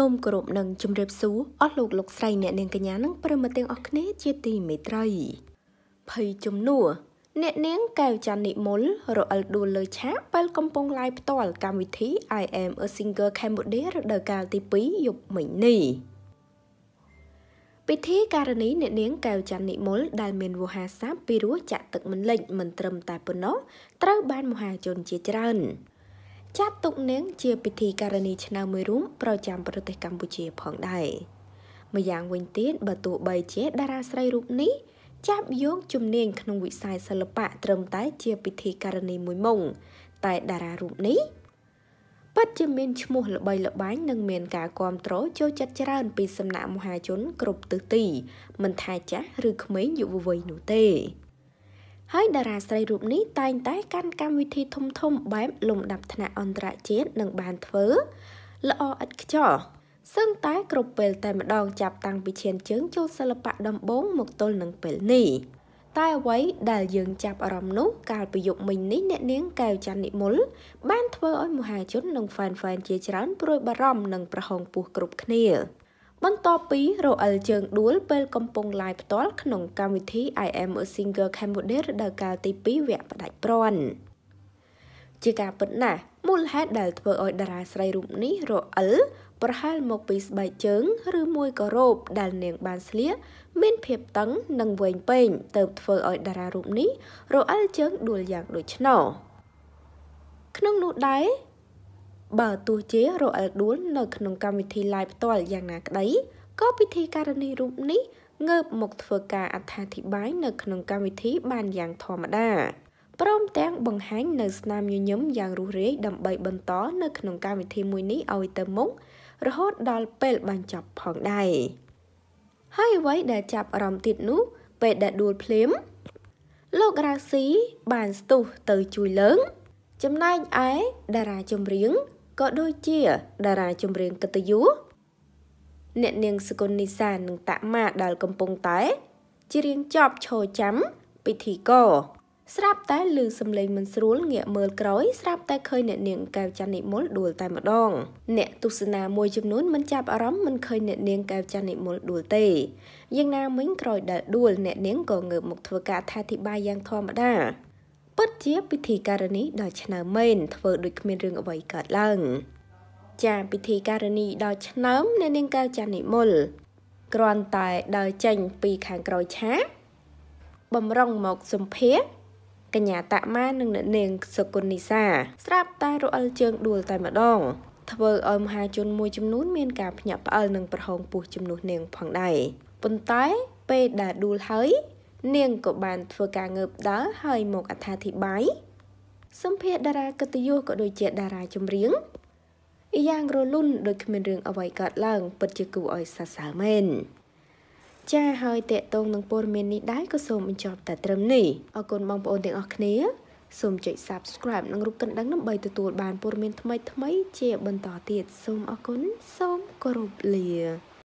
សូមគោរពនិងជម្រាបសួរអស់លោកលោកស្រីអ្នកនាងកញ្ញានិងប្រិមត្តទាំងអស់គ្នា ជាទីមេត្រីភ័យជំនួអ្នកនាងកែវច័ន្ទនិមលរអិលដួលលើឆាកពេលកំពុងឡាយផ្ទាល់កម្មវិធី I am a singer Cambodia រដូវកាលទី2យប់មិញនេះពិធីការនីអ្នកនាងកែវច័ន្ទនិមលដែលមានវោហារស័ព្ទពីរោះចាក់ទឹកមិនលិចមិនត្រឹមតែប៉ុណ្ណោះត្រូវបានមហាជនជាច្រើនចាត់ទុកនាងជាពិធីការនីឆ្នាំមួយរួមប្រចាំប្រទេសកម្ពុជាផងដែរម្យ៉ាងវិញទៀតបើទោះបីជាតារាស្រីរូបនេះ ចាប់យកជំនាញក្នុងវិស័យសិល្បៈត្រឹមតែជាពិធីការនីមួយមុងតែតារារូបនេះពិតជាមានឈ្មោះល្បីល្បាញនិងមានការគ្រប់គ្រងចូលចិត្តច្រើនពីសំណាក់មហាជនគ្រប់ទិសទី មិនថាចាស់ឬក្មេងយុវវ័យនោះទេហើយតារាស្រីរូបនេះតែងតែកាន់កម្មវិធីធំធំបែបលំដាប់ថ្នាក់អន្តរជាតិនិងបានធ្វើល្អឥតខ្ចោះសឹងតែគ្រប់ពេលតែម្ដងចាប់តាំងពីឈានជើងចូលសិល្បៈដំបូងមកទល់នឹងពេលនេះតែអ្វីដែលយើងចាប់អារម្មណ៍នោះកាលពីយប់មិញនេះអ្នកនាងកែវច័ន្ទនិមល បានធ្វើឲ្យមហាជននិង Fan Fan ជាច្រើនព្រួយបារម្ភនិងប្រហោងពោះគ្រប់គ្នាបន្ទាប់ពីរអិលជើងដួលពេល កំពុង live ផ្ទាល់ក្នុងកម្មវិធី I am a singer Cambodia រដូវកាលទី2វគ្គផ្ដាច់ព្រាន់ជាការពិតណាស់មូលហេតុដែលធ្វើឲ្យតារាស្រីរូបនេះរអិលប្រហែលមកពីស្បែកជើង ឬមួយក៏រ៉ូបដែលនាងបានស្លៀកមានភាពតឹងនិងវែងពេកទៅធ្វើឲ្យតារារូបនេះរអិលជើងដួលយ៉ាងដូចឆ្នោក្នុងនោះដែរបើទោះជារអិលដួលនៅក្នុងកម្មវិធី live ផ្ទាល់យ៉ាងណាក្តីក៏ពិធីការនីរូបនេះងើបមកធ្វើការអត្ថាធិប្បាយនៅក្នុងកម្មវិធីបានយ៉ាងធម្មតាព្រមទាំងបង្ហាញនៅស្នាមញញឹមយ៉ាងរស់រាយដើម្បីបន្តនៅក្នុងកម្មវិធីមួយនេះឲ្យទៅមុខរហូតដល់ពេលបញ្ចប់ផងដែរហើយអ្វីដែលចាប់អារម្មណ៍ទៀតនោះ ពេលដែលដួលភ្លាមលោករ៉ាស៊ីបានស្ទុះទៅជួយលើងចំណែកឯតារាចម្រៀងក៏ដូចជាតារាចម្រៀងកិត្តិយសអ្នកនាងសកុននីសានិងតាក់ម៉ាដែលកំពុងតែ ជារៀងចប់ឈរចាំ ពិធីករស្រាប់តែឮសំឡេងមិនស្រួលងាកមើលក្រោយស្រាប់តែឃើញអ្នកនាងកែវច័ន្ទនិមលដួលតែម្ដងអ្នកទស្សនាមួយចំនួនមិនចាប់អារម្មណ៍មិនឃើញអ្នកនាងកែវច័ន្ទនិមលដួលទេយ៉ាងណាមិញក្រោយដែលដួលអ្នកនាងក៏ងើបមកធ្វើការអធិប្បាយយ៉ាងធម្មតាពិតជាពិធីការនីដ៏ឆ្នើមមែនធ្វើដូចគ្មានរឿងអ្វីកើតឡើងចាពិធីការនីដ៏ឆ្នើមនៃនាងកែវចាន់និមលគ្រាន់តែដើរចេញពីខាងក្រោយឆាកបំរុងមកសម្ភារកញ្ញាតាក់ម៉ានិងអ្នកនាងសុគន្ធនិសាស្រាប់តែរអិលជើងដួលតែម្ដង ធ្វើឲ្យមហាជនមួយចំនួនមានការភ្ញាក់ផ្អើលនិងប្រហោងពោះជំនួសនាងផងដែរប៉ុន្តែពេលដែលដួលហើយនាងក៏បានធ្វើការងើបដើរហើយមកអត្ថាធិប្បាយសម្ភារតារាកិត្តិយសក៏ដូចជាតារាចម្រៀងយ៉ាងរលូនដោយគ្មានរឿងអ្វីកើតឡើងពិតជាគួរឲ្យសរសើរមែនចាហើយតេតងនឹងព័ត៌មាននេះដែរក៏សូមបញ្ចប់តែត្រឹមនេះអរគុណបងប្អូនទាំងអស់គ្នាសូមចុច Subscribe និងរូបកណ្ដឹងដើម្បីទទួលបានព័ត៌មានថ្មីៗជាបន្តទៀតសូមអរគុណសូមគោរពលា